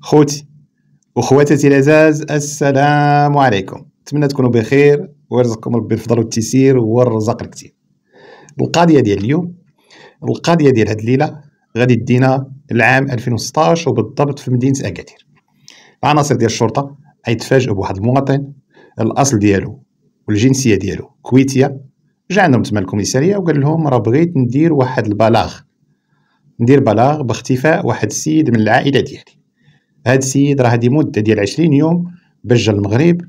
خوتي وخواتاتي العزاز السلام عليكم نتمنى تكونوا بخير ويرزقكم ربي الفضل والتيسير والرزق الكثير القضيه ديال اليوم القضيه ديال هاد الليله غادي دينا العام 2016 وبالضبط في مدينه اكادير العناصر ديال الشرطه غيتفاجئوا بواحد المواطن الاصل ديالو والجنسيه ديالو كويتيه جا عندهم تما الكوميساريه وقال لهم راه بغيت ندير واحد البلاغ ندير بلاغ باختفاء واحد السيد من العائله ديالي هاد السيد راه هادي مده ديال 20 يوم باش جا المغرب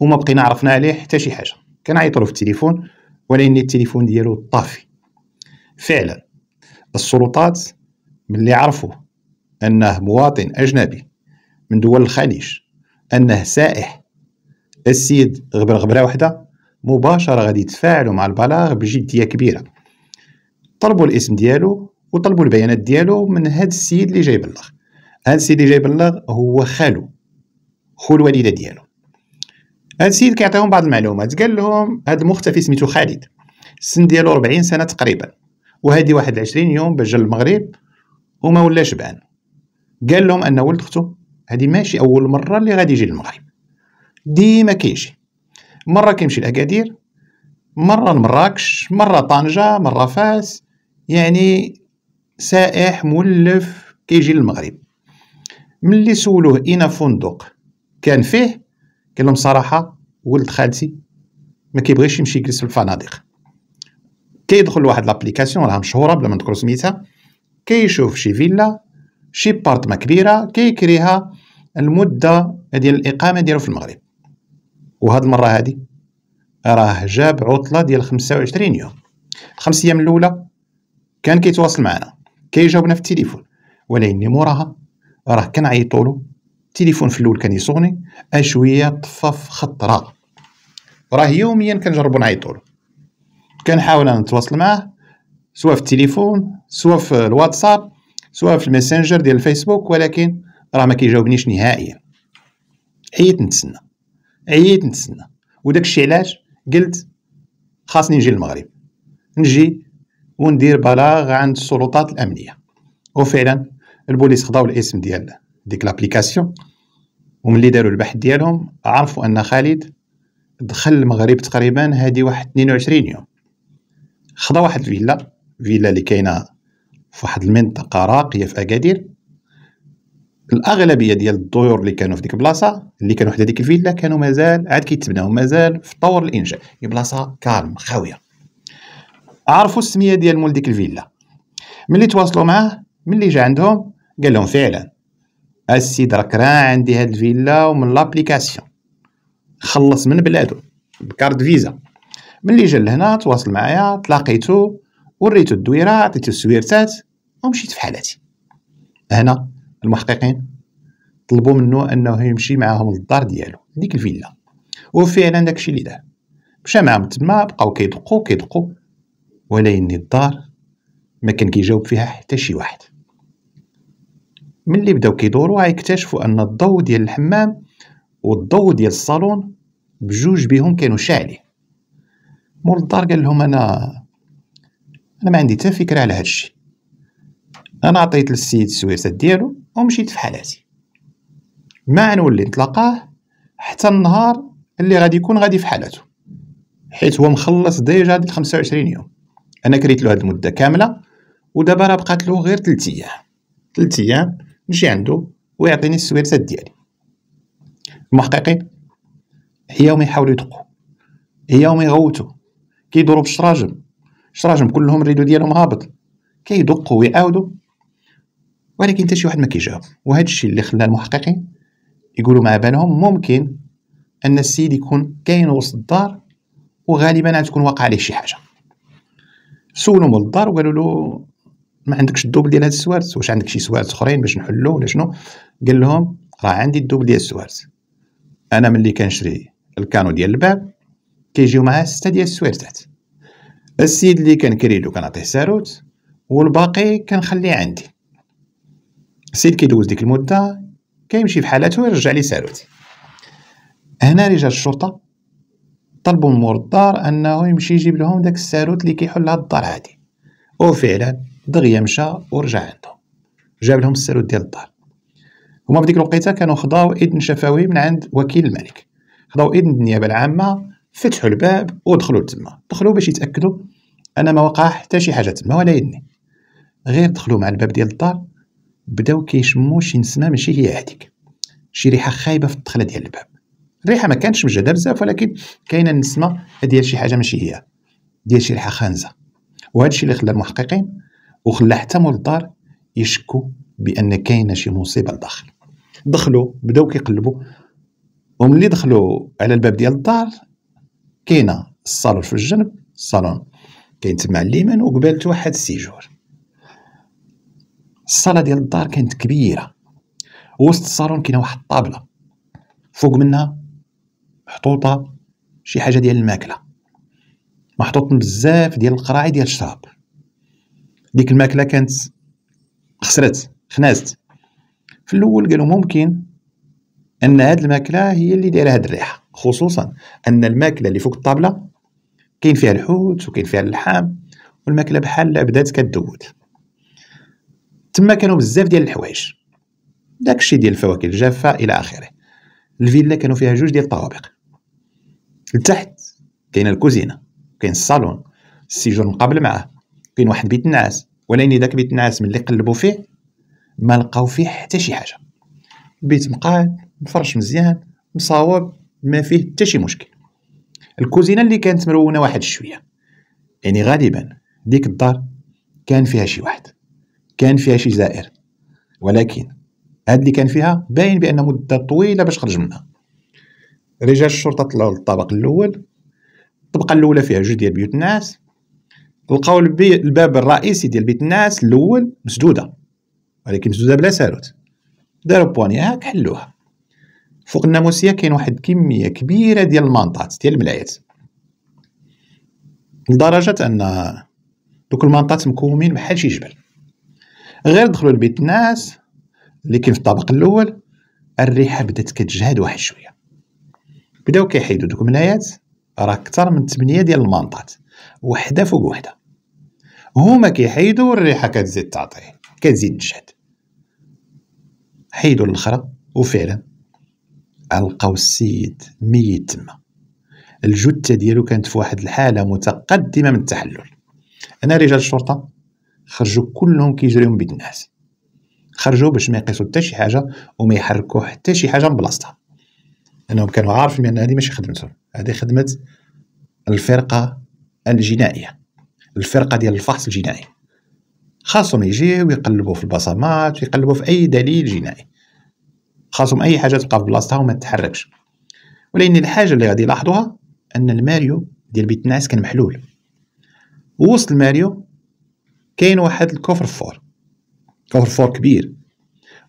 وما بقينا عرفنا عليه حتى شي حاجه كنعيطوا في التليفون ولكن التليفون ديالو طافي فعلا السلطات ملي عرفوا انه مواطن اجنبي من دول الخليج انه سائح السيد غبر غبره وحده مباشره غادي يتفاعلوا مع البلاغ بجديه كبيره طلبوا الاسم ديالو وطلبوا البيانات ديالو من هاد السيد اللي جاي يبلغ هاد السيد اللي جاي بلغ هو خالو خو الوالده ديالو هاد السيد كيعطيهم بعض المعلومات قال لهم هاد المختفي سميتو خالد السن ديالو 40 سنه تقريبا وهادي واحد 20 يوم باش جا للمغرب وما ولاش بان قال لهم ان ولد اختو هادي ماشي اول مره اللي غادي يجي للمغرب ديما كيجي مره كيمشي لاكادير مره لمراكش مره طنجه مره فاس يعني سائح مولف كيجي للمغرب ملي سولوه اين فندق كان فيه قال لهم صراحه ولد خالتي ما كيبغيش يمشي يجلس في الفنادق كيدخل لواحد لابليكاسيون راه مشهوره بلا ما نذكر سميتها كيشوف شي فيلا شي بارت ما كبيره كيكريها المده ديال الاقامه ديالو في المغرب وهاد المره هادي راه جاب عطله ديال 25 يوم الخمس ايام الاولى كان كيتواصل معنا كيجاوبنا في التليفون ولكن موراها راه كنعيطوا له التليفون في الاول كان يصوني اشويه طفى في خطره راه يوميا كنجربوا نعيطوا له كنحاول انا نتواصل معاه سواء في التليفون سواء في الواتساب سواء في الماسنجر ديال الفيسبوك ولكن راه ما كيجاوبنيش نهائيا عييت نتسنى عييت نتسنى وداك الشيء علاش قلت خاصني نجي للمغرب نجي وندير بلاغ عند السلطات الامنيه وفعلا البوليس خداو الاسم ديال ديك لابليكاسيون وملي داروا البحث ديالهم عرفوا ان خالد دخل المغرب تقريبا هادي واحد 22 يوم خدا واحد فيلا فيلا اللي كاينه في واحد المنطقه راقيه في اكادير الاغلبيه ديال الطيور اللي كانوا في ديك البلاصه اللي كانوا حدا ديك الفيلا كانوا مازال عاد كيتبناو مازال في طور الانشاء هي بلاصه كالم خاويه عرفوا السميه ديال مول ديك الفيلا ملي تواصلوا معاه ملي جا عندهم قال لهم فعلا السيد راك راه عندي هاد الفيلا ومن لابليكاسيون خلص من بلادو بكارت فيزا ملي جا لهنا تواصل معايا تلاقيتو وريتو الدويره عطيتو السويرتات ومشيت في حالاتي هنا المحققين طلبوا منه انه يمشي معاهم للدار ديالو ديك الفيلا وفعلا داكشي اللي دار مشى معاهم تما بقاو كيدقوا كيدقوا ولكن الدار ما كان كيجاوب فيها حتى شي واحد ملي بداو كيدوروا غيكتشفوا ان الضوء ديال الحمام والضوء ديال الصالون بجوج بهم كانوا شاعلين مول الدار قال لهم انا انا ما عندي حتى فكره على هادشي انا عطيت للسيد السويسات ديالو ومشيت في حالاتي ما نولي نتلاقاه حتى النهار اللي غادي يكون غادي في حالته حيت هو مخلص ديجا ديال 25 يوم انا كريت له هاد المده كامله ودابا راه بقات له غير 3 ايام 3 ايام نجي عنده ويعطيني السويرسات ديالي المحققين هياهم يحاولوا يدقوا هياهم يغوتوا كيدوروا بالشراجم الشراجم كلهم الريدو ديالهم هابط كيدقوا ويعاودوا ولكن حتى شي واحد ما كيجاوب وهذا الشيء اللي خلى المحققين يقولوا مع بالهم ممكن ان السيد يكون كاين وسط الدار وغالبا غتكون واقع عليه شي حاجه سولو مول الدار وقالوا له ما عندكش الدوبل ديال هاد السوارت واش عندك شي سوارت اخرين باش نحلو ولا شنو قال لهم راه عندي الدوبل ديال السوارت انا ملي كنشري الكانو ديال الباب كيجيو معاه سته ديال تحت السيد اللي كان كريدو كنعطيه ساروت والباقي كنخليه عندي السيد كيدوز ديك المده كيمشي في حالته ويرجع لي ساروتي هنا رجال الشرطه طلبوا من مور الدار انه يمشي يجيب لهم داك الساروت اللي كيحل هاد الدار هادي وفعلا دغيا مشى ورجع عندهم جاب لهم السالوت ديال الدار هما بديك الوقيته كانوا خضاو اذن شفوي من عند وكيل الملك خضاو اذن النيابه العامه فتحوا الباب ودخلوا تما دخلوا باش يتاكدوا انا ما وقع حتى شي حاجه تما ولا يدني غير دخلوا مع الباب ديال الدار بداو كيشموا شي نسمه ماشي هي هذيك شي ريحه خايبه في الدخله ديال الباب الريحه ما كانتش مجهده بزاف ولكن كاينه النسمه ديال شي حاجه ماشي هي ديال شي ريحه خانزه وهذا الشيء اللي خلى المحققين وخلى حتى مول الدار يشكو بان كاينه شي مصيبه لداخل دخلوا بداو كيقلبوا وملي دخلوا على الباب ديال الدار كاينه الصالون في الجنب الصالون كاين تما اليمين وقبالته واحد السيجور الصاله ديال الدار كانت كبيره وسط الصالون كاينه واحد الطابله فوق منها محطوطه شي حاجه ديال الماكله محطوط بزاف ديال القراعي ديال الشراب ديك الماكله كانت خسرت خنازت في الاول قالوا ممكن ان هاد الماكله هي اللي دايره هاد الريحه خصوصا ان الماكله اللي فوق الطابله كاين فيها الحوت وكاين فيها اللحام والماكله بحال بدات كتذوب تما كانوا بزاف ديال الحوايج داكشي ديال الفواكه الجافه الى اخره الفيلا كانوا فيها جوج ديال الطوابق لتحت كاينه الكوزينه كاين الصالون السيجور مقابل معاه كاين واحد بيت النعاس ولكن ذاك بيت النعاس ملي قلبوا فيه ما لقاو فيه حتى شي حاجه البيت مقاد مفرش مزيان مصاوب ما فيه حتى شي مشكل الكوزينه اللي كانت مرونه واحد شويه يعني غالبا ديك الدار كان فيها شي واحد كان فيها شي زائر ولكن هاد اللي كان فيها باين بان مده طويله باش خرج منها رجال الشرطه طلعوا للطابق الاول الطبقه الاولى فيها جوج ديال بيوت الناس لقاو الباب الرئيسي ديال بيت الناس الاول مسدوده ولكن مسدوده بلا سالوت داروا بواني هاك حلوها فوق الناموسيه كاين واحد كميه كبيره ديال المنطات ديال الملايات لدرجه ان دوك المنطات مكومين بحال شي جبل غير دخلوا لبيت الناس اللي كاين في الطابق الاول الريحه بدات كتجهد واحد شويه بداو كيحيدوا دوك الملايات راه اكثر من 8 ديال المنطات وحده فوق وحده هما كيحيدوا الريحه كتزيد تعطيه كتزيد تجهد حيدوا الاخرى وفعلا القاو السيد ميت تما الجثه ديالو كانت في واحد الحاله متقدمه من التحلل انا رجال الشرطه خرجوا كلهم كيجريو بيد الناس خرجوا باش ما يقيسوا حتى شي حاجه وما يحركوا حتى شي حاجه من بلاصتها انهم كانوا عارفين بان هذه ماشي خدمتهم هذه خدمه الفرقه الجنائيه الفرقه ديال الفحص الجنائي خاصهم يجيو ويقلبوا في البصمات ويقلبوا في اي دليل جنائي خاصهم اي حاجه تبقى في بلاصتها وما تتحركش ولكن الحاجه اللي غادي يلاحظوها ان الماريو ديال بيت الناس كان محلول ووسط الماريو كاين واحد الكفر فور كفر فور كبير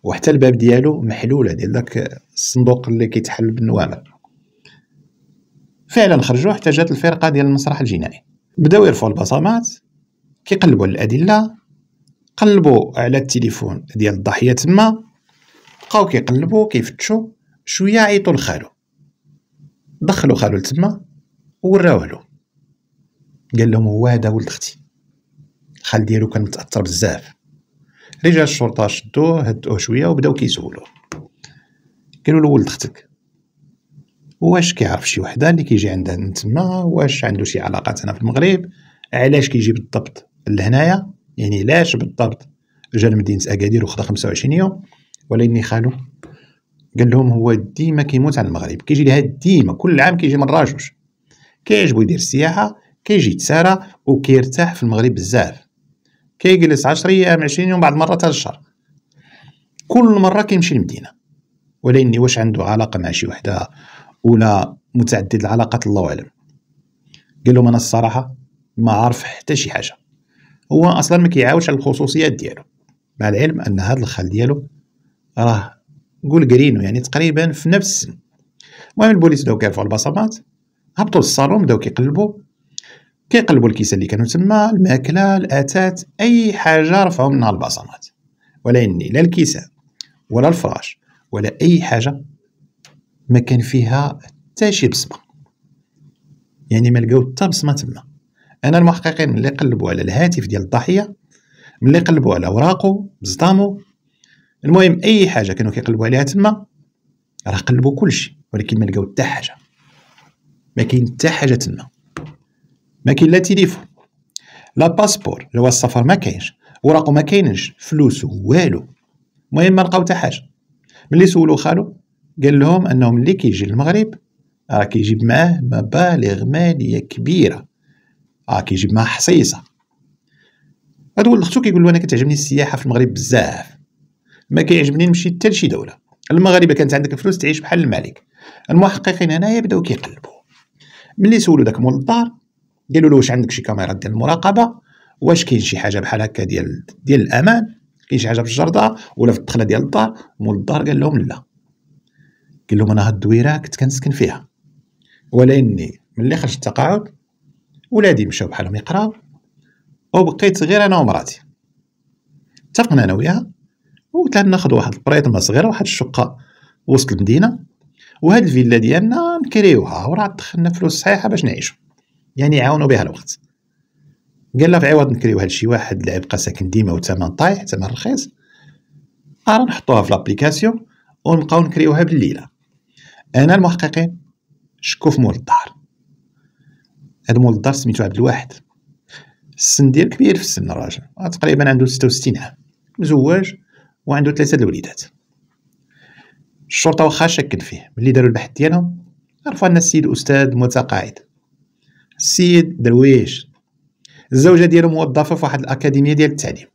وحتى الباب ديالو محلوله ديال داك الصندوق اللي كيتحل بالنوامر فعلا خرجوا جات الفرقه ديال المسرح الجنائي بداو يرفعوا البصمات كيقلبوا على الادله قلبوا على التليفون ديال الضحيه تما بقاو كيقلبوا كيفتشوا شويه عيطوا لخالو دخلوا خالو لتما وراوه له قال لهم هو هذا ولد اختي الخال ديالو كان متاثر بزاف رجال الشرطه شدوه هدوه شويه وبداو كيسولوه قالوا له ولد اختك واش كيعرف شي وحده اللي كيجي عندها من تما واش عنده شي علاقات هنا في المغرب علاش كيجي بالضبط لهنايا يعني علاش بالضبط جا لمدينه اكادير وخدا 25 يوم ولكن خالو قال لهم هو ديما كيموت على المغرب كيجي لها ديما كل عام كيجي من راجوش كيعجبو يدير السياحه كيجي يتسارى وكيرتاح في المغرب بزاف كيجلس 10 ايام 20 يوم بعد مره حتى الشهر كل مره كيمشي للمدينه ولكن واش عنده علاقه مع شي وحده ولا متعدد العلاقات الله اعلم قال لهم انا الصراحه ما عارف حتى شي حاجه هو اصلا ما كيعاودش على الخصوصيات ديالو مع العلم ان هذا الخال ديالو راه قول قرينو يعني تقريبا في نفس السن المهم البوليس بداو كيرفعوا البصمات هبطوا للصالون بداو كيقلبوا كيقلبوا الكيسه اللي كانوا تما الماكله الاتات اي حاجه رفعوا منها البصمات ولا اني لا الكيسه ولا الفراش ولا اي حاجه ما كان فيها حتى شي بصمه يعني ما لقاو حتى بصمه تما انا المحققين ملي قلبوا على الهاتف ديال الضحيه ملي قلبوا على اوراقه بزطامو المهم اي حاجه كانوا كيقلبوا عليها تما راه قلبوا كلشي ولكن ما لقاو حتى حاجه ما كاين حتى حاجه تما ما كاين لا تليفون لا باسبور جواز السفر ما كاينش وراقو ما كاينش فلوسو والو المهم ما لقاو حتى حاجه ملي سولو خالو قال لهم انهم اللي كيجي للمغرب راه كيجيب معاه مبالغ ماليه كبيره راه كيجيب معاه حصيصه هاد ولد اختو كيقول له انا كتعجبني السياحه في المغرب بزاف ما كيعجبني نمشي حتى لشي دوله المغاربه كانت عندك فلوس تعيش بحال الملك المحققين هنايا بداو كيقلبوا ملي سولو داك مول الدار قالوا له واش عندك شي كاميرات ديال المراقبه واش كاين شي حاجه بحال هكا ديال ديال الامان كاين شي حاجه في الجرده ولا في الدخله ديال الدار مول الدار قال لهم لا قال لهم انا هاد الدويره كنت كنسكن فيها ولاني ملي خرجت التقاعد ولادي مشاو بحالهم يقراو وبقيت غير انا ومراتي اتفقنا انا وياها وقلت لها ناخذ واحد البريطمه صغيره واحد الشقه وسط المدينه وهاد الفيلا ديالنا نكريوها وراه دخلنا فلوس صحيحه باش نعيشو يعني يعاونوا بها الوقت قال لها في عوض نكريو هاد شي واحد اللي يبقى ساكن ديما وثمن طايح ثمن رخيص راه نحطوها في لابليكاسيون ونبقاو نكريوها بالليله انا المحققين شكو في مول الدار هذا مول الدار سميتو عبد الواحد السن ديالو كبير في السن الراجل تقريبا عنده 66 عام مزواج وعنده ثلاثه الوليدات الشرطه واخا شكل فيه ملي داروا البحث ديالهم عرفوا ان السيد استاذ متقاعد السيد درويش الزوجه ديالو موظفه في واحد الاكاديميه ديال التعليم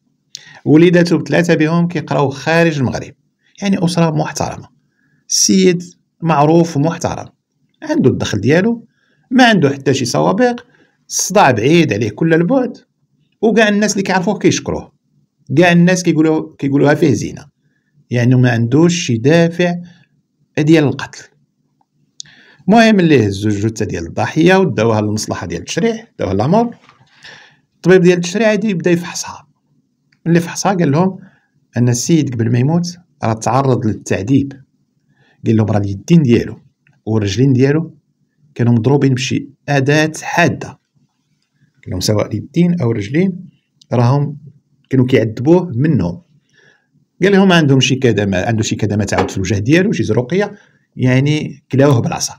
وليداتو بثلاثه بهم كيقراو خارج المغرب يعني اسره محترمه السيد معروف ومحترم عنده الدخل ديالو ما عنده حتى شي سوابق الصداع بعيد عليه كل البعد وكاع الناس اللي كيعرفوه كيشكروه كاع الناس كيقولوا كيقولوها فيه زينه يعني ما عندوش شي دافع ديال القتل المهم اللي هزو الجثه ديال الضحيه وداوها للمصلحه ديال التشريح داوها للامور الطبيب ديال التشريح عادي يبدا يفحصها اللي فحصها قال لهم ان السيد قبل ما يموت راه تعرض للتعذيب قال لهم راه اليدين ديالو والرجلين ديالو كانوا مضروبين بشي اداه حاده قال لهم سواء اليدين او الرجلين راهم كانوا كيعذبوه منهم قال لهم عندهم شي كدمه عنده شي كدمه تعاود في الوجه ديالو شي زروقيه يعني كلاوه بالعصا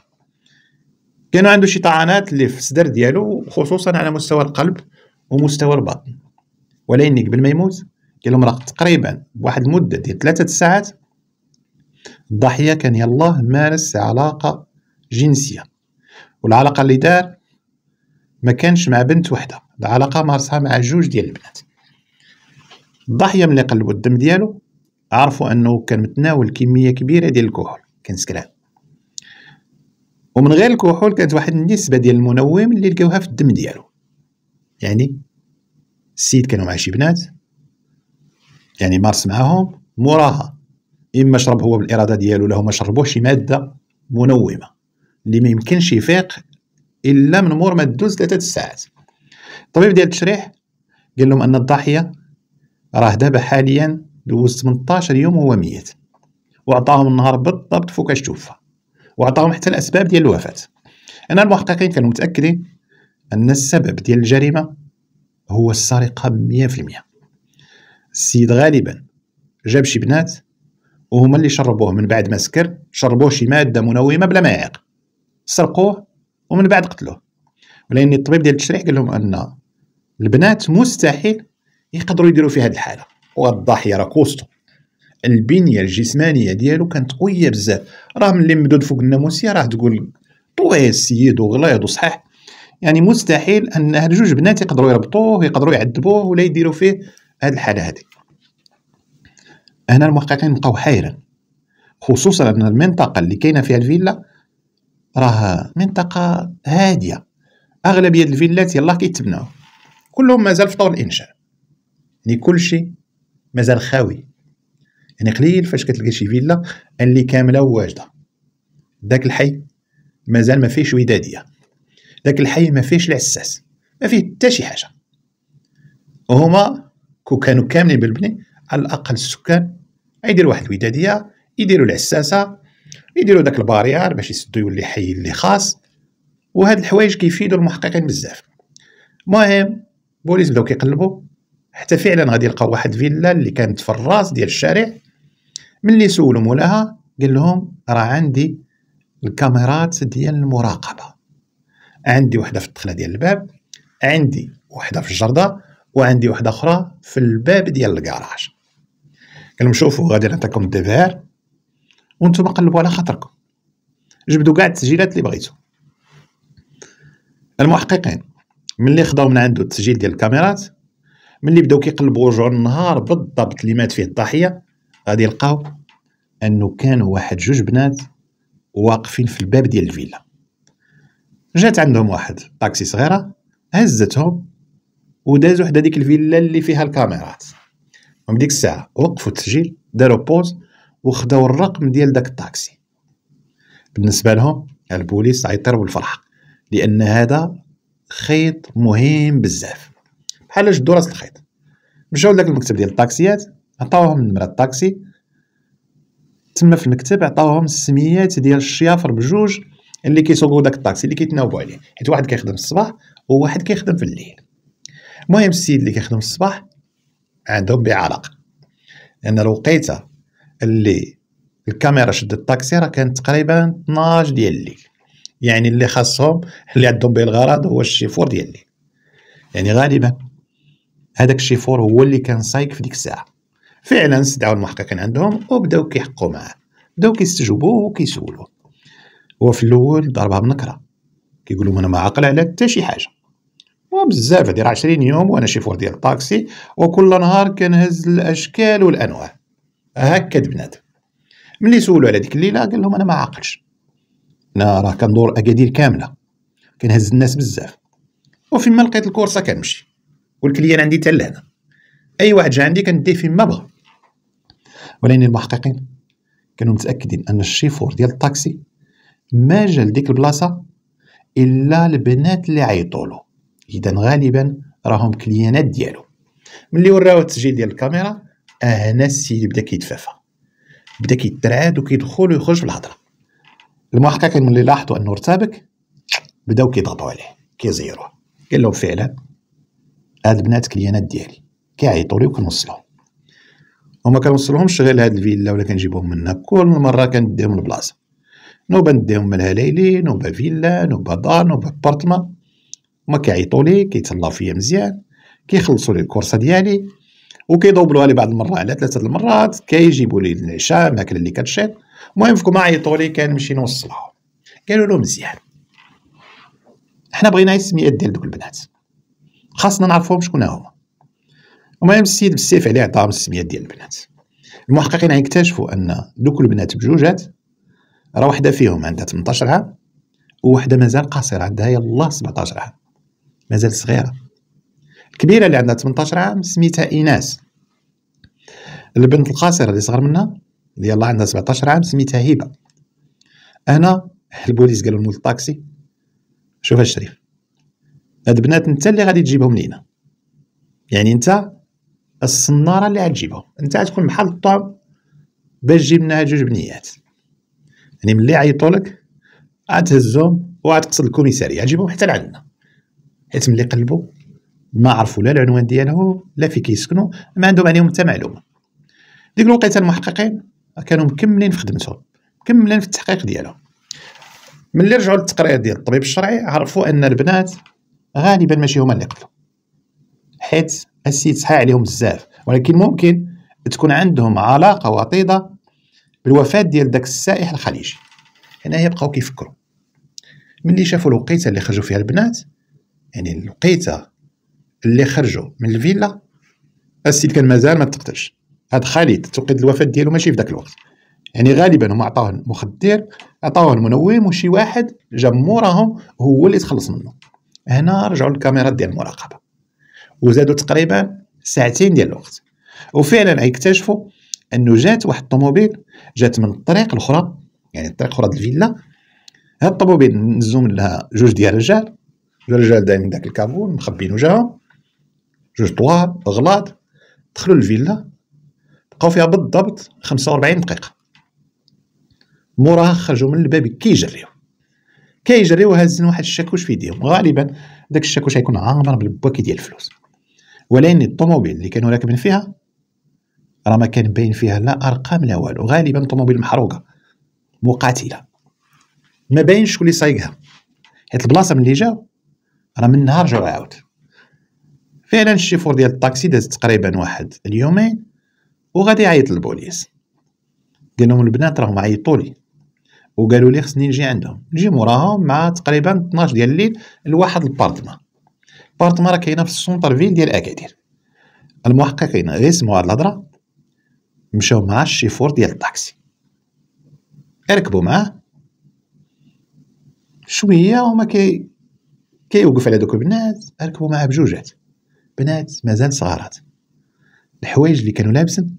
كانوا عنده شي طعنات اللي في الصدر ديالو خصوصا على مستوى القلب ومستوى البطن ولكن قبل ما يموت قال لهم راه تقريبا بواحد المده ديال ثلاثه ساعات الضحية كان يلاه مارس علاقة جنسية والعلاقة اللي دار ما كانش مع بنت وحدة العلاقة مارسها مع جوج ديال البنات الضحية ملي قلبوا الدم ديالو عرفوا أنه كان متناول كمية كبيرة ديال الكحول كان سكران ومن غير الكحول كانت واحد النسبة ديال المنوم اللي لقاوها في الدم ديالو يعني السيد كانوا مع شي بنات يعني مارس معاهم موراها اما شرب هو بالاراده ديالو له ما شربوه شي ماده منومه اللي ما يمكنش يفيق الا من مور ما تدوز ثلاثه الساعات الطبيب ديال التشريح قال لهم ان الضحيه راه دابا حاليا دوز 18 يوم وهو ميت وعطاهم النهار بالضبط فوقاش توفى وعطاهم حتى الاسباب ديال الوفاه انا المحققين كانوا متاكدين ان السبب ديال الجريمه هو السرقه 100% السيد غالبا جاب شي بنات وهما اللي شربوه من بعد ما سكر شربوه شي ماده منومه بلا ما يعيق سرقوه ومن بعد قتلوه ولان الطبيب ديال التشريح قال لهم ان البنات مستحيل يقدروا يديروا في هذه الحاله والضحيه راه كوستو البنيه الجسمانيه ديالو كانت قويه بزاف راه ملي مدود فوق الناموسيه راه تقول طويل السيد وغليظ وصحيح يعني مستحيل ان هاد جوج بنات يقدروا يربطوه يقدروا يعذبوه ولا يديروا فيه هاد الحاله هذه هنا المحققين بقاو حيران خصوصا ان المنطقه اللي كاينه فيها الفيلا راه منطقه هاديه اغلبيه الفيلات يلاه كيتبناو كلهم مازال في طور الانشاء يعني كلشي مازال خاوي يعني قليل فاش كتلقى شي فيلا اللي كامله وواجده داك الحي مازال ما فيهش وداديه داك الحي ما فيهش العساس ما فيه حتى شي حاجه وهما كو كانوا كاملين بالبني على الاقل السكان يديروا واحد الوداديه يديروا العساسه يديروا داك الباريار باش يسدو يولي حي اللي خاص وهاد الحوايج كيفيدوا المحققين بزاف المهم بوليس بداو كيقلبوا حتى فعلا غادي يلقاو واحد فيلا اللي كانت في الراس ديال الشارع ملي سولوا مولاها قال لهم راه عندي الكاميرات ديال المراقبه عندي وحده في الدخله ديال الباب عندي وحده في الجرده وعندي وحده اخرى في الباب ديال الكراج شوفوا غادي نعطيكم الديفير وانتم قلبوا على خاطركم جبدوا كاع التسجيلات اللي بغيتو المحققين ملي خداو من عنده التسجيل ديال الكاميرات ملي بداو كيقلبوا رجعوا النهار بالضبط اللي مات فيه الضحيه غادي يلقاو انه كانوا واحد جوج بنات واقفين في الباب ديال الفيلا جات عندهم واحد طاكسي صغيره هزتهم ودازوا حدا ديك الفيلا اللي فيها الكاميرات ومن ديك الساعه وقفوا التسجيل داروا بوز وخداو الرقم ديال داك الطاكسي بالنسبه لهم البوليس عيطر بالفرحه لان هذا خيط مهم بزاف بحال جدو راس الخيط مشاو لذاك المكتب ديال الطاكسيات عطاوهم نمره الطاكسي تما في المكتب عطاوهم السميات ديال الشيافر بجوج اللي كيسوقو داك الطاكسي اللي كيتناوبو عليه حيت واحد كيخدم الصباح وواحد كيخدم في الليل المهم السيد اللي كيخدم الصباح عندهم بعلاقه لان الوقيته اللي الكاميرا شدت الطاكسي راه كانت تقريبا 12 ديال الليل يعني اللي خاصهم اللي عندهم به الغرض هو الشيفور ديال الليل يعني غالبا هذاك الشيفور هو اللي كان سايق في ديك الساعه فعلا استدعوا المحققين عندهم وبداو كيحقوا معاه بداو كيستجوبوه وكيسولوه هو في الاول ضربها بنكره كيقول لهم انا ما عاقل على حتى شي حاجه وبزاف بزاف دير 20 يوم وانا شيفور ديال الطاكسي وكل نهار كنهز الاشكال والانواع هكا بنادم ملي سولو على ديك الليله قال لهم انا ما عاقلش انا راه كندور اكادير كامله كنهز الناس بزاف وفيما لقيت الكورسه كنمشي والكليان عندي حتى لهنا اي واحد جا عندي كنديه في ما بغا ولكن المحققين كانوا متاكدين ان الشيفور ديال الطاكسي ما جا لديك البلاصه الا البنات اللي عيطوا له اذا غالبا راهم كليانات ديالو ملي وراو التسجيل ديال الكاميرا هنا آه، السيد بدا كيتفافى بدا كيترعد وكيدخل ويخرج في الهضره المحققين ملي لاحظوا انه ارتبك بداو كيضغطوا عليه كيزيروه قال لهم فعلا هاد البنات كليانات ديالي كيعيطوا لي وكنوصلهم وما كنوصلهمش غير لهاد الفيلا ولا كنجيبهم منها كل مره كنديهم البلاصه نوبه نديهم منها ليلي نوبه فيلا نوبه دار نوبه بارتمان هما كيعيطوا لي كيتهلاو فيا مزيان كيخلصوا لي الكورسه ديالي وكيدوبلوها لي بعض المرات على ثلاثه المرات كيجيبوا لي العشاء الماكله اللي كتشيط المهم فكما عيطوا لي كنمشي نوصلها قالوا له مزيان حنا بغينا السميات ديال دوك البنات خاصنا نعرفوهم شكون هما المهم السيد بالسيف عليه عطاهم السميات ديال البنات المحققين غيكتشفوا ان دوك البنات بجوجات راه وحده فيهم عندها 18 عام ووحده مازال قاصره عندها يلاه 17 عام مازال صغيره الكبيره اللي عندها 18 عام سميتها ايناس البنت القاصره اللي صغر منها اللي يلاه عندها 17 عام سميتها هبه انا البوليس قالوا لمول الطاكسي شوف الشريف هاد البنات انت اللي غادي تجيبهم لينا يعني انت الصناره اللي غتجيبهم انت غتكون بحال الطعم باش تجيب لنا جوج بنيات يعني ملي عيطولك غتهزهم وغتقصد الكوميساريه تجيبهم حتى لعندنا حيت ملي قلبوا ما عرفوا لا العنوان ديالهم لا فين كيسكنوا ما عندهم عليهم حتى معلومه ديك الوقيته المحققين كانوا مكملين في خدمتهم مكملين في التحقيق ديالهم ملي رجعوا للتقرير ديال الطبيب الشرعي عرفوا ان البنات غالبا ماشي هما اللي قتلوا حيت السيد صحى عليهم بزاف ولكن ممكن تكون عندهم علاقه وطيده بالوفاه ديال داك السائح الخليجي يعني هنا يبقاو كيفكروا ملي شافوا الوقيته اللي خرجوا فيها البنات يعني الوقيته اللي خرجوا من الفيلا السيد كان مازال ما تقتلش هذا خالد توقيت الوفاه ديالو ماشي في ذاك الوقت يعني غالبا هما عطاوه مخدر عطاوه المنوم وشي واحد جا موراهم هو اللي تخلص منه هنا رجعوا الكاميرات ديال المراقبه وزادوا تقريبا ساعتين ديال الوقت وفعلا اكتشفوا انه جات واحد الطوموبيل جات من الطريق الاخرى يعني الطريق الاخرى الفيلا هاد الطوموبيل نزو منها جوج ديال الرجال الرجال دايرين داك الكابون مخبين وجههم جوج طوا غلاط دخلوا الفيلا بقاو فيها بالضبط 45 دقيقه موراها خرجوا من الباب كيجريو كيجريو هازين واحد الشاكوش في يديهم غالبا داك الشاكوش غيكون عامر بالبواكي ديال الفلوس ولكن الطوموبيل اللي كانوا راكبين فيها راه ما كان باين فيها لا ارقام لا والو غالبا طوموبيل محروقه مقاتله ما باينش شكون اللي صايقها حيت البلاصه ملي جاو راه من نهار جو عاود فعلا الشيفور ديال الطاكسي داز تقريبا واحد اليومين وغادي يعيط للبوليس قال لهم البنات راهم عيطوا لي وقالوا لي خصني نجي عندهم نجي موراهم مع تقريبا 12 ديال الليل لواحد البارتما البارتما راه كاينه في السونتر فيل ديال اكادير المحققين غير سمعوا هاد الهضره مشاو مع الشيفور ديال الطاكسي ركبوا معاه شويه وما كي كيوقف على دوك البنات ركبوا معاه بجوجات بنات مازال صغارات الحوايج اللي كانوا لابسن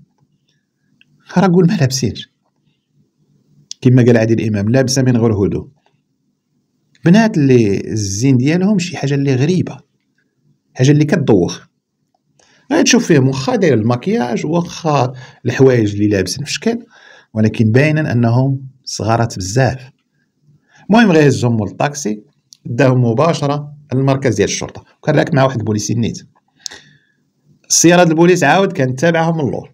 راه قول ما لابسينش كما قال عادل الامام لابسه من غير هدوء بنات اللي الزين ديالهم شي حاجه اللي غريبه حاجه اللي كتدوخ تشوف فيهم واخا داير المكياج واخا الحوايج اللي لابسين في شكل ولكن باينا انهم صغارات بزاف المهم غيهزهم للطاكسي داهم مباشره للمركز ديال الشرطه وكان راكب مع واحد البوليسي نيت السياره ديال البوليس عاود كانت تابعهم اللور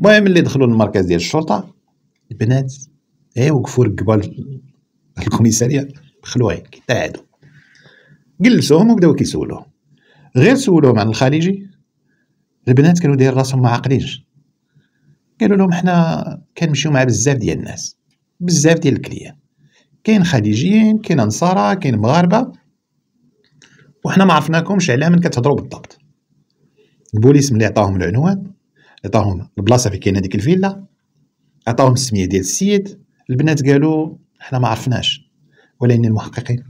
المهم اللي دخلوا للمركز ديال الشرطه البنات اي وقفوا ركبوا الكوميساريه خلوعين كيتعادوا جلسوهم وبداو كيسولوهم غير سولوهم عن الخليجي البنات كانوا داير راسهم ما عاقلينش قالوا لهم حنا كنمشيو مع بزاف ديال الناس بزاف ديال الكليان كاين خليجيين كاين نصارى كاين مغاربه وحنا ما عرفناكمش علاه من كتهضروا بالضبط البوليس ملي عطاهم العنوان عطاهم البلاصه فين كاينه ديك الفيلا عطاهم السميه ديال السيد البنات قالوا حنا ما عرفناش ولكن المحققين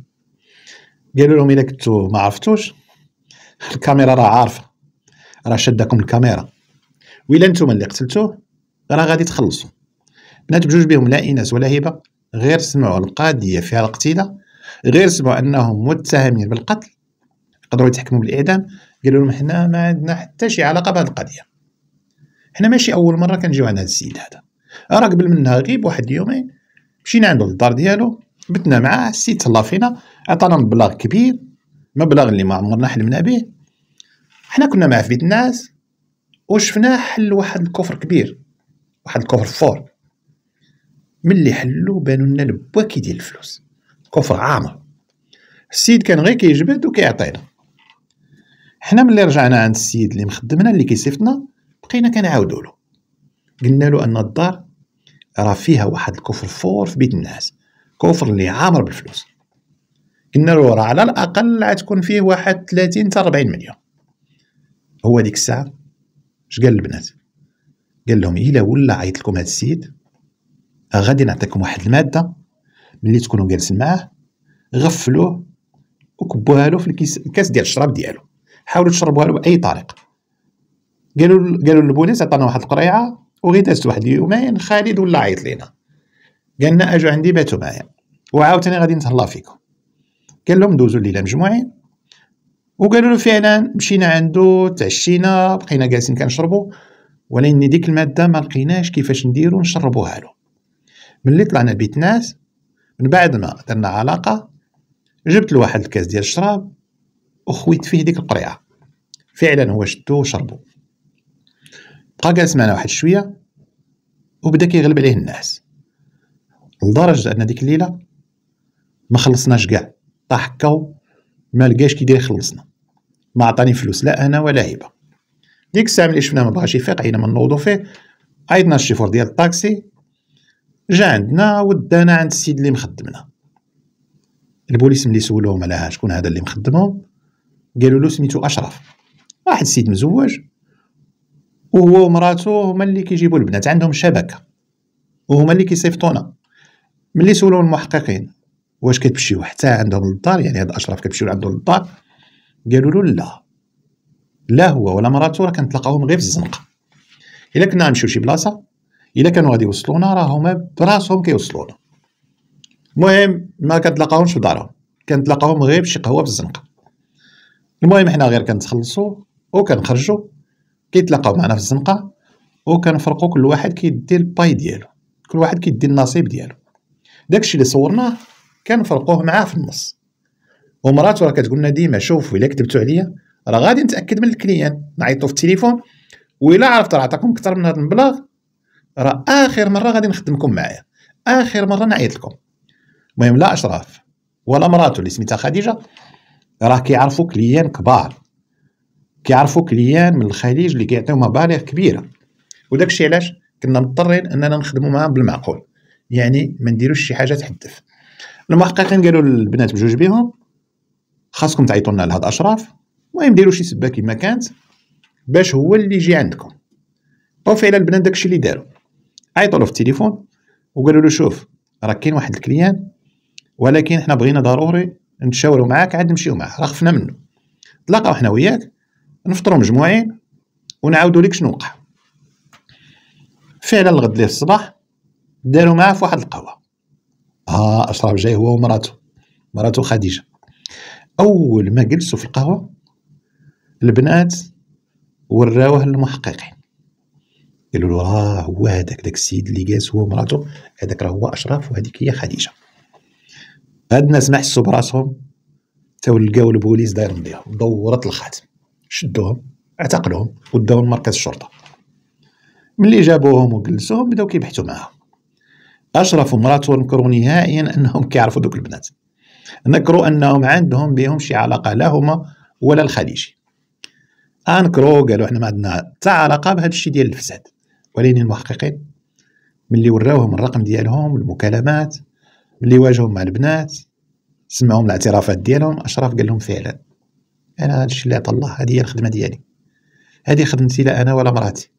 قالوا لهم الا كنتو ما عرفتوش الكاميرا راه عارفه راه شداكم الكاميرا وإلا نتوما اللي قتلتوه راه غادي تخلصوا بنات بجوج بهم لا إناس ولا هبه غير سمعوا القاضيه فيها القتيله غير سمعوا انهم متهمين بالقتل قدروا يتحكموا بالاعدام قالوا لهم حنا ما عندنا حتى شي علاقه بهذه القضيه حنا ماشي اول مره كنجيو عند هذا السيد هذا راه قبل منها غيب واحد اليومين مشينا عنده للدار ديالو بتنا معاه السيد تهلا فينا عطانا مبلغ كبير مبلغ اللي ما عمرنا حلمنا به حنا كنا معاه في بيت الناس وشفناه حل واحد الكفر كبير واحد الكفر فور ملي حلو بانوا لنا البواكي ديال الفلوس كفر عامر السيد كان غير كيجبد وكيعطينا حنا ملي رجعنا عند السيد اللي مخدمنا اللي كيصيفطنا بقينا كنعاودوا له قلنا له ان الدار راه فيها واحد الكفر فور في بيت الناس كفر اللي عامر بالفلوس قلنا له راه على الاقل عتكون فيه واحد 30 حتى 40 مليون هو ديك الساعه اش قال البنات قال لهم الا ولا عيط لكم هذا السيد غادي نعطيكم واحد الماده ملي تكونوا جالسين معاه غفلوه وكبوها له في الكاس ديال الشراب ديالو حاولوا تشربوها له باي طريقه قالوا قالوا للبوليس عطانا واحد القريعه وغي دازت واحد اليومين خالد ولا عيط لينا قالنا اجوا عندي باتوا معايا وعاوتاني غادي نتهلا فيكم قال لهم دوزوا الليله مجموعين وقالوا له فعلا مشينا عنده تعشينا بقينا جالسين كنشربوا ولكن ديك الماده ما لقيناش كيفاش نديرو نشربوها له ملي طلعنا بيت ناس من بعد ما درنا علاقه جبت لواحد الكاس ديال الشراب وخويت فيه ديك القريعه فعلا هو شدو وشربو بقى جالس معنا واحد شويه وبدا كيغلب عليه الناس لدرجه ان ديك الليله ما خلصناش كاع طاح هكا ما لقاش كيدير يخلصنا ما عطاني فلوس لا انا ولا هبه ديك الساعه ملي شفناه ما بغاش يفيق عينا ما نوضو فيه عيطنا الشيفور ديال الطاكسي جا عندنا ودانا عند السيد اللي مخدمنا البوليس ملي سولوهم على شكون هذا اللي مخدمهم قالوا له سميتو اشرف واحد السيد مزوج وهو ومراته هما اللي كيجيبوا البنات عندهم شبكه وهما اللي كيصيفطونا ملي سولو المحققين واش كتمشيو حتى عندهم للدار يعني هاد اشرف كتمشيو عندو للدار قالوا له لا لا هو ولا مراته راه كنتلاقاوهم غير في الزنقه الا كنا نمشيو شي بلاصه الا كانوا غادي يوصلونا راه هما براسهم كيوصلونا المهم ما كنتلاقاهمش في دارهم كنتلاقاهم غير بشي قهوه في الزنقه المهم حنا غير كنتخلصوا وكنخرجوا كيتلاقاو معنا في الزنقه وكنفرقوا كل واحد كيدي الباي ديالو كل واحد كيدي النصيب ديالو داكشي اللي صورناه كنفرقوه معاه في النص ومراتو راه كتقول لنا ديما شوفوا الا كتبتوا عليا راه غادي نتاكد من الكليان نعيطو في التليفون وإلا عرفت راه عطاكم اكثر من هذا المبلغ راه اخر مره غادي نخدمكم معايا اخر مره نعيط لكم المهم لا اشراف ولا مراته اللي سميتها خديجه راه كيعرفوا كليان كبار كيعرفوا كليان من الخليج اللي كيعطيو مبالغ كبيره وداك الشيء علاش كنا مضطرين اننا نخدموا معاهم بالمعقول يعني ما نديروش شي حاجه تحدث المحققين قالوا للبنات بجوج بهم خاصكم تعيطوا لنا لهاد اشراف المهم ديروا شي سبه كما كانت باش هو اللي يجي عندكم وفعلا البنات داكشي اللي داروا عيطوا له في التليفون وقالوا له شوف راه كاين واحد الكليان ولكن حنا بغينا ضروري نتشاوروا معاك عاد نمشيو معاه راه خفنا منه تلاقاو حنا وياك نفطروا مجموعين ونعاودوا لك شنو وقع فعلا الغد ليه الصباح داروا معاه في واحد القهوه اه اشرف جاي هو ومراته مراته خديجه اول ما جلسوا في القهوه البنات وراوه للمحققين قالوا له راه هو هذاك داك السيد اللي جالس هو ومراته هذاك راه هو اشرف وهذيك هي خديجه هاد الناس ما حسوا براسهم تا لقاو البوليس دايرين بها دورت الخاتم شدوهم اعتقلوهم وداو لمركز الشرطه ملي جابوهم وجلسوهم بداو كيبحثوا معاهم اشرف ومراته نكروا نهائيا انهم كيعرفوا دوك البنات نكروا انهم عندهم بهم شي علاقه لا هما ولا الخديجي انكرو قالوا احنا ما عندنا حتى علاقه بهذا الشيء ديال الفساد ولكن المحققين ملي وراوهم الرقم ديالهم المكالمات ملي واجههم مع البنات سمعهم الاعترافات ديالهم اشرف قال لهم فعلا انا هذا الشيء اللي عطى الله هذه هي الخدمه ديالي هذه خدمتي لا انا ولا مراتي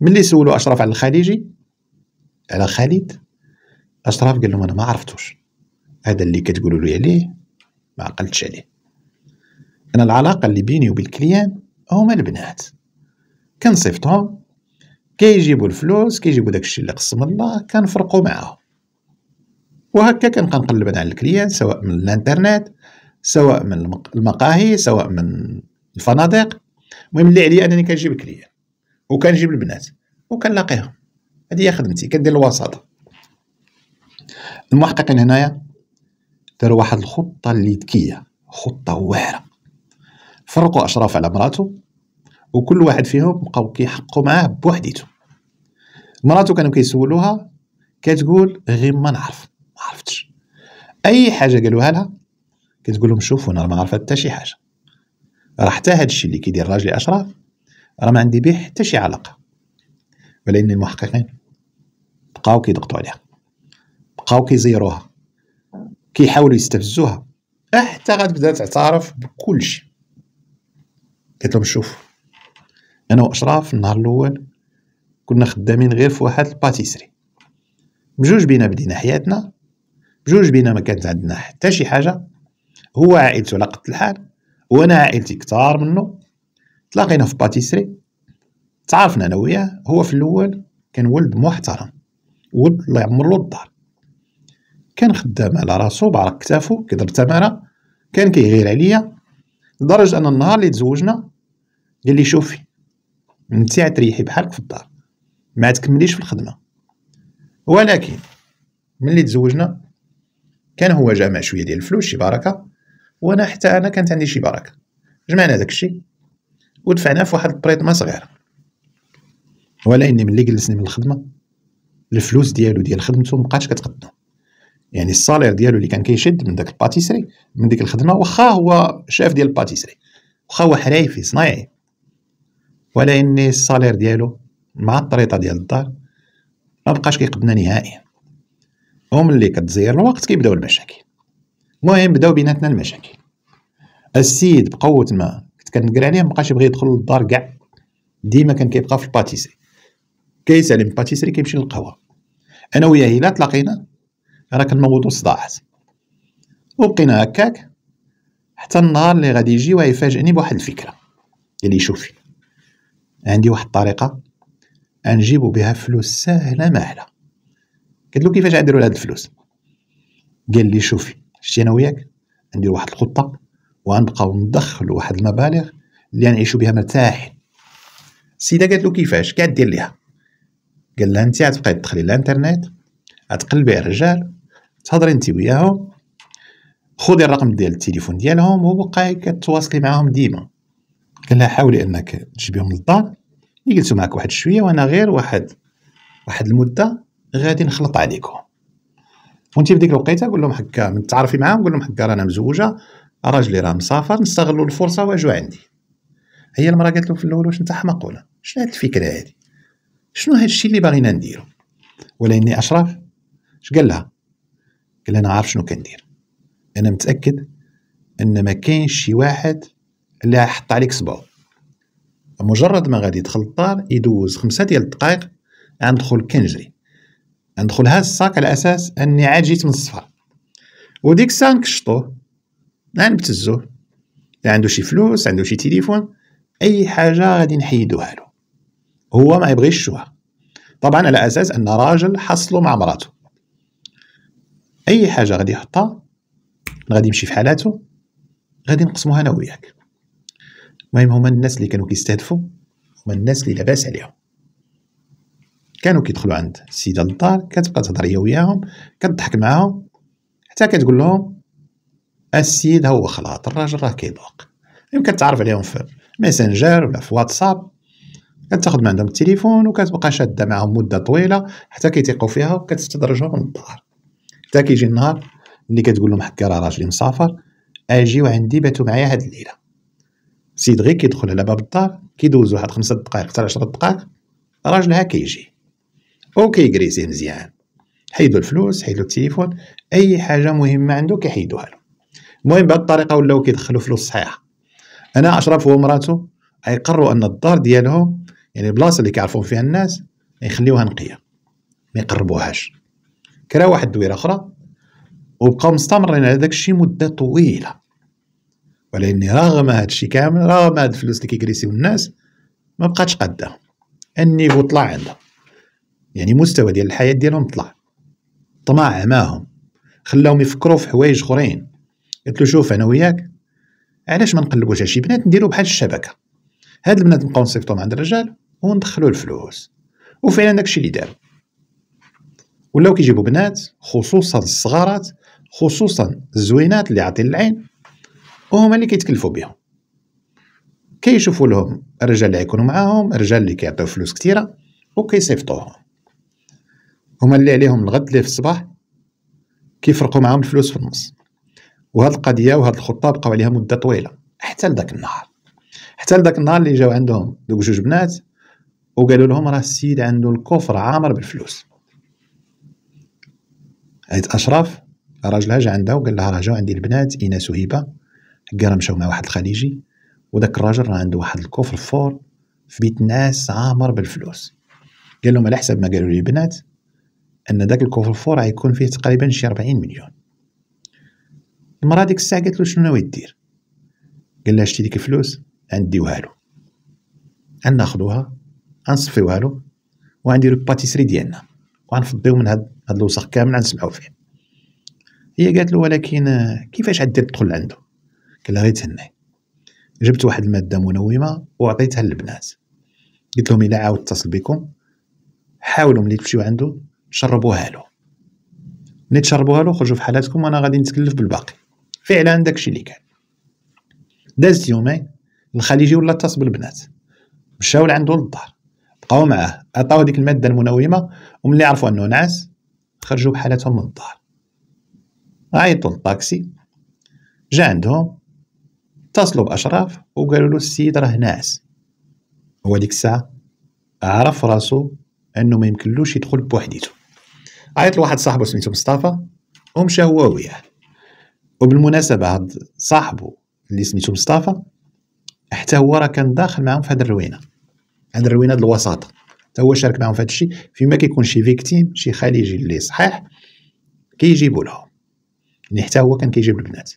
ملي سولوا اشرف على الخليجي على خالد اشرف قال لهم انا ما عرفتوش هذا اللي كتقولوا لي عليه ما عقلتش عليه انا العلاقه اللي بيني وبين الكليان هما البنات كنصيفطهم كيجيبوا الفلوس كيجيبوا داكشي اللي قسم الله كنفرقوا معاهم وهكا كنبقى نقلب انا على الكليان سواء من الانترنت سواء من المقاهي سواء من الفنادق المهم اللي عليا انني كنجيب الكليان وكنجيب البنات وكنلاقيهم هذه هي خدمتي كندير الوساطه المحققين هنايا داروا واحد الخطه اللي ذكيه خطه واعره فرقوا اشراف على مراته وكل واحد فيهم بقاو كيحقوا معاه بوحديته مراتو كانوا كيسولوها كتقول غير ما نعرف ما عرفتش اي حاجه قالوها لها كتقول لهم شوفوا انا ما عرفت حتى شي حاجه راه حتى هذا الشيء اللي كيدير راجلي اشرف راه ما عندي به حتى شي علاقه ولكن المحققين بقاو كيضغطوا عليها بقاو كيزيروها كيحاولوا يستفزوها حتى غتبدا تعترف بكل شيء قلت لهم شوفوا انا واشراف النهار الاول كنا خدامين غير في واحد الباتيسري بجوج بينا بدينا حياتنا بجوج بينا ما كانت عندنا حتى شي حاجه هو عائلته على قد الحال وانا عائلتي كتار منه تلاقينا في باتيسري تعرفنا انا وياه هو في الاول كان ولد محترم ولد الله يعمر له الدار كان خدام على راسو بعرق كتافو كيضرب تماره كان كيغير عليا لدرجه ان النهار اللي تزوجنا قال لي شوفي انت تريحي بحالك في الدار ما تكمليش في الخدمه ولكن ملي تزوجنا كان هو جمع شويه ديال الفلوس شي بركه وانا حتى انا كانت عندي شي بركه جمعنا داكشي ودفعناه في واحد البريطمه صغيره ولكن ملي جلسني من الخدمه الفلوس ديالو ديال خدمته مابقاتش كتقدم يعني الصالير ديالو اللي كان كيشد من داك الباتيسري من ديك الخدمه واخا هو شاف ديال الباتيسري واخا هو حرايفي صنايعي ولا اني الصالير ديالو مع الطريطه ديال الدار ما بقاش كيقبلنا نهائيا وملي كتزير الوقت كيبداو المشاكل المهم بداو بيناتنا المشاكل السيد بقوه ما كنت كنقرا عليه بقاش يبغي يدخل للدار كاع ديما كان كيبقى في الباتيسري كيسالي من الباتيسري كيمشي للقهوه انا وياه الا تلاقينا راه كنوضوا الصداعات وبقينا هكاك حتى النهار اللي غادي يجي ويفاجئني بواحد الفكره اللي شوفي عندي واحد الطريقه نجيبو بها فلوس ساهله ماهله قلت له كيفاش غنديروا هاد الفلوس قال لي شوفي شتي انا وياك ندير واحد الخطه وغنبقاو ندخلوا واحد المبالغ اللي نعيشوا بها مرتاحين السيده قالت له كيفاش كدير ليها قال لها انت غتبقاي تدخلي الانترنت غتقلبي على الرجال تهضري انت وياهم خذي الرقم ديال التليفون ديالهم وبقاي كتواصلي معاهم ديما قال لها حاولي انك تجيبيهم للدار يجلسوا معك واحد شويه وانا غير واحد واحد المده غادي نخلط عليكم وانت في ديك الوقيته قول لهم حكا من تعرفي معاهم قول لهم حكا رانا مزوجه راجلي راه مسافر نستغلوا الفرصه واجوا عندي هي المراه قالت له في الاول واش انت حماق ولا شنو هاد الفكره هادي شنو هاد الشيء اللي باغينا نديرو ولا اني اشرف اش قال لها قال انا عارف شنو كندير انا متاكد ان ما كاينش شي واحد اللي حط عليك صبعو مجرد ما غادي يدخل الدار يدوز خمسة ديال الدقائق غندخل كنجري غندخل هاز الصاك على اساس اني عاد جيت من الصفر وديك الساعه نكشطوه غنبتزوه الا عنده شي فلوس عنده شي تليفون اي حاجه غادي نحيدوها له هو ما يبغيش شوها طبعا على اساس ان راجل حصلوا مع مراته اي حاجه غادي يحطها غادي يمشي في حالاته غادي نقسموها انا وياك المهم هما الناس اللي كانوا كيستهدفوا هما الناس اللي لاباس عليهم كانوا كيدخلوا عند السيده للدار كتبقى تهضر هي وياهم كتضحك معاهم حتى كتقول لهم السيد هو خلاط الراجل راه كيذوق يمكن كتعرف عليهم في ميسنجر ولا في واتساب كتاخذ من عندهم التليفون وكتبقى شاده معاهم مده طويله حتى كيتيقوا فيها وكتستدرجهم للدار حتى كيجي النهار اللي كتقول لهم حكا راه راجلي مسافر اجيو عندي باتوا معايا هاد الليله سيد غير كيدخل على باب الدار كيدوز واحد خمسة دقائق حتى عشرة دقائق راجلها كيجي او كيجريسيه مزيان حيدو الفلوس حيدو التليفون اي حاجه مهمه عنده كيحيدوها له المهم بهاد الطريقه ولاو كيدخلو فلوس صحيحه انا اشرف هو ومراته ايقروا ان الدار ديالهم يعني البلاصه اللي كيعرفون فيها الناس يخليوها نقيه ما يقربوهاش كرا واحد الدويره اخرى وبقاو مستمرين على داكشي مده طويله ولكن رغم هذا الشيء كامل رغم هاد الفلوس اللي كيكريسيو الناس ما بقاتش قاده النيفو طلع عندها يعني مستوى ديال الحياه ديالهم طلع طمع معاهم خلاهم يفكروا في حوايج اخرين قلت له شوف انا وياك علاش ما نقلبوش شي بنات نديرو بحال الشبكه هاد البنات نبقاو نصيفطو عند الرجال وندخلو الفلوس وفعلا داكشي اللي دار ولاو كيجيبوا بنات خصوصا الصغارات خصوصا الزوينات اللي عاطين العين وهما اللي كيتكلفوا بهم كيشوفوا لهم الرجال اللي يكونوا معاهم الرجال اللي كيعطيو فلوس كثيره وكيصيفطوهم هما اللي عليهم الغد اللي في الصباح كيفرقوا معاهم الفلوس في النص وهاد القضيه وهاد الخطه بقاو عليها مده طويله حتى لذاك النهار حتى لذاك النهار اللي جاو عندهم دوك جوج بنات وقالوا لهم راه السيد عنده الكفر عامر بالفلوس عيط اشرف راجلها جا عندها وقال لها راه جاو عندي البنات ايناس وهبه كاع مشاو مع واحد الخليجي وداك الراجل راه عنده واحد الكوفر فور في بيت ناس عامر بالفلوس قال لهم على حسب ما قالوا لي البنات ان داك الكوفر فور غيكون فيه تقريبا شي 40 مليون المراه ديك الساعه قالت له شنو ناوي دير قال لها شتي ديك الفلوس غنديوها له غناخذوها غنصفيوها له وغنديرو الباتيسري ديالنا وغنفضيو من هاد هاد الوسخ كامل غنسمعو فيه هي قالت له ولكن كيفاش غدير تدخل عنده غيتهني جبت واحد الماده منومه وعطيتها للبنات قلت لهم الا عاود اتصل بكم حاولوا ملي تمشيو عنده تشربوها له ملي تشربوها له خرجوا في حالاتكم وانا غادي نتكلف بالباقي فعلا داكشي اللي كان دازت يومين الخليجي ولا اتصل بالبنات مشاو لعندو للدار بقاو معاه عطاو ديك الماده المنومه وملي عرفوا انه نعس خرجوا بحالاتهم من الدار عيطوا للطاكسي جا عندهم اتصلوا باشراف وقالوا له السيد راه ناعس هو ديك الساعه عرف راسو انه ما يمكنلوش يدخل بوحديته عيط لواحد صاحبه سميتو مصطفى ومشى هو وياه وبالمناسبه هاد صاحبه اللي سميتو مصطفى حتى هو راه كان داخل معاهم في هاد الروينه هاد الروينه د الوساطه حتى هو شارك معاهم في هاد الشيء فيما كيكون شي فيكتيم شي خليجي اللي صحيح كيجيبوا كي لهم يعني حتى هو كان كيجيب البنات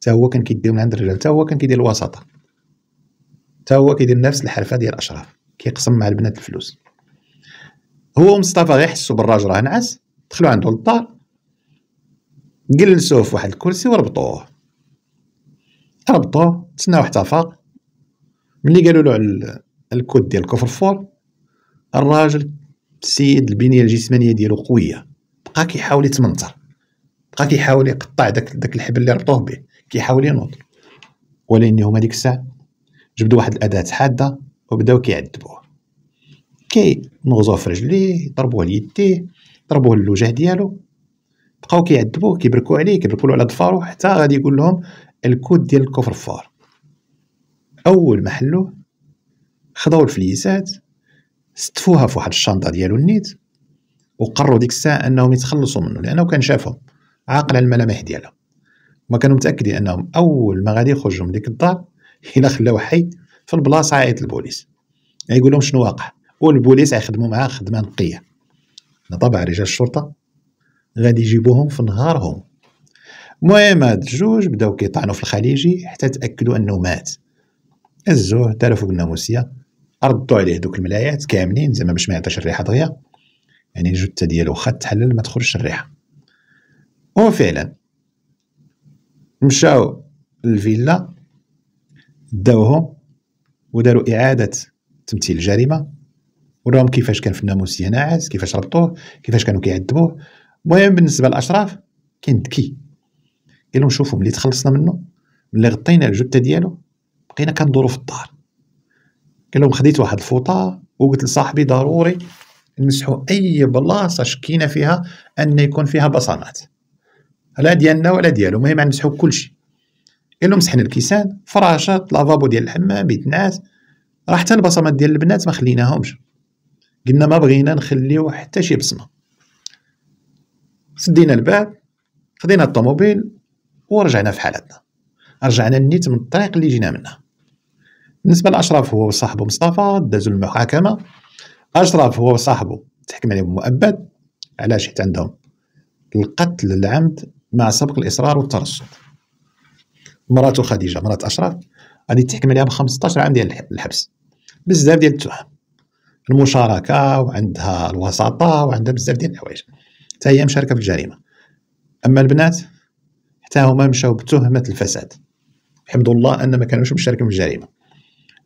حتى هو كان كيدير من عند الرجال حتى هو كان كيدير الوساطه حتى هو كيدير نفس الحرفه ديال اشرف كيقسم مع البنات الفلوس هو ومصطفى غيحسوا بالراجل راه نعس دخلوا عنده للدار جلسوه في واحد الكرسي وربطوه ربطوه تسناو حتى فاق ملي قالوا له على الكود ديال الكفرفور الراجل السيد البنيه الجسمانيه ديالو قويه بقى كيحاول يتمنطر بقى كيحاول يقطع داك داك الحبل اللي ربطوه به كيحاول ينوض ولكن هما ديك الساعه جبدوا واحد الاداه حاده وبداو كيعذبوه كينغزوه في رجليه ضربوه ليديه ضربوه للوجه ديالو بقاو كيعذبوه كيبركوا عليه كيبركوا على ظفارو حتى غادي يقول لهم الكود ديال الكفر فار اول ما حلوه خداو الفليسات ستفوها في واحد الشنطه ديالو النيت وقروا ديك الساعه انهم يتخلصوا منه لانه كان شافهم عاقل على الملامح ديالها ما كانوا متاكدين انهم اول ما غادي يخرجوا من ديك الدار الا خلاوه حي في البلاصه عيط البوليس يعني يقول لهم شنو واقع والبوليس يخدموا معاه خدمه نقيه طبعا رجال الشرطه غادي يجيبوهم في نهارهم المهم هاد الجوج بداو كيطعنوا في الخليجي حتى تاكدوا انه مات الزوه تلفوا بالناموسيه ردوا عليه دوك الملايات كاملين زعما باش ما يعطيش الريحه دغيا يعني الجثه ديالو خا تحلل ما تخرجش الريحه وفعلا مشاو للفيلا داوهم وداروا اعاده تمثيل الجريمه وراهم كيفاش كان في الناموس هنا كيفاش ربطوه كيفاش كانوا كيعذبوه المهم بالنسبه للاشراف كان ذكي قال لهم شوفوا ملي تخلصنا منه ملي غطينا الجثه ديالو بقينا كندورو في الدار قال لهم خديت واحد الفوطه وقلت لصاحبي ضروري نمسحوا اي بلاصه شكينا فيها ان يكون فيها بصمات لا ديالنا ولا ديالو المهم غنمسحو يعني كلشي قالو مسحنا الكيسان فراشات لافابو ديال الحمام بيت الناس راه حتى البصمات ديال البنات ما خليناهمش قلنا ما بغينا نخليو حتى شي بصمه سدينا الباب خدينا الطوموبيل ورجعنا في حالتنا رجعنا نيت من الطريق اللي جينا منه بالنسبه لاشرف هو وصاحبه مصطفى دازوا المحاكمه اشرف هو وصاحبه تحكم عليهم مؤبد علاش حيت عندهم القتل العمد مع سبق الاصرار والترصد مراته خديجه مرات اشرف غادي تحكم عليها ب 15 عام ديال الحبس بزاف ديال التهم المشاركه وعندها الوساطه وعندها بزاف ديال الحوايج حتى هي مشاركه في الجريمه اما البنات حتى هما مشاو بتهمه الفساد الحمد لله ان ما كانوش مشاركين في الجريمه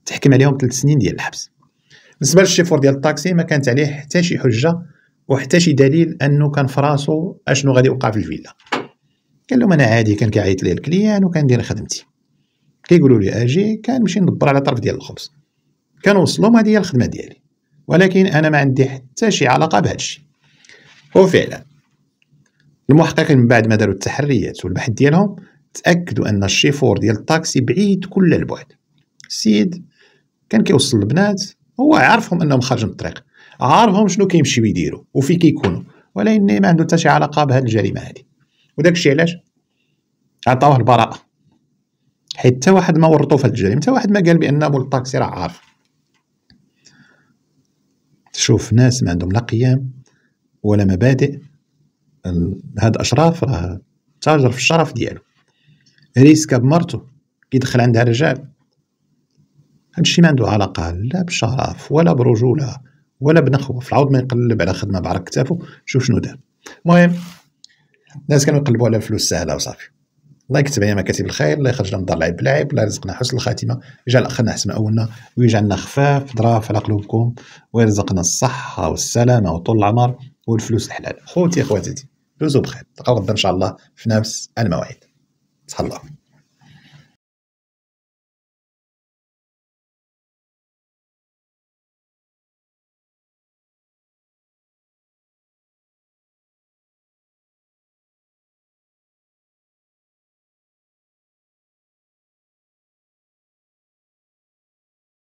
تحكم عليهم ثلاث سنين ديال الحبس بالنسبه للشيفور ديال الطاكسي ما كانت عليه حتى شي حجه وحتى شي دليل انه كان فراسو اشنو غادي يوقع في الفيلا قال لهم انا عادي كان كيعيط لي الكليان وكندير خدمتي كيقولوا لي اجي مشي ندبر على طرف ديال الخبز كنوصلهم ما هي الخدمه ديالي ولكن انا ما عندي حتى شي علاقه بهذا الشيء وفعلا المحققين من بعد ما داروا التحريات والبحث ديالهم تاكدوا ان الشيفور ديال الطاكسي بعيد كل البعد السيد كان كيوصل البنات هو عارفهم انهم خارج من الطريق عارفهم شنو كيمشيو يديروا وفي كيكونوا ولكن ما عنده حتى شي علاقه بهذه الجريمه هذه وداك الشيء علاش عطاوه البراءه حيت حتى واحد ما ورطو في الجريمه حتى واحد ما قال بان مول الطاكسي راه عارف تشوف ناس ما عندهم لا قيم ولا مبادئ هاد اشراف راه تاجر في الشرف ديالو ريسكا بمرتو كيدخل عندها رجال هادشي ما عنده علاقه لا بشرف ولا برجوله ولا بنخوه في العوض ما يقلب على خدمه بعرق كتافه شوف شنو دار المهم الناس كانوا يقلبوا على الفلوس سهله وصافي الله يكتب علينا مكاتب الخير الله يخرجنا من دار العيب بالعيب الله يرزقنا حسن الخاتمه يجعل اخرنا احسن اولنا ويجعلنا خفاف ضراف على قلوبكم ويرزقنا الصحه والسلامه وطول العمر والفلوس الحلال خوتي خواتاتي دوزو بخير تلقاو غدا ان شاء الله في نفس الموعد الله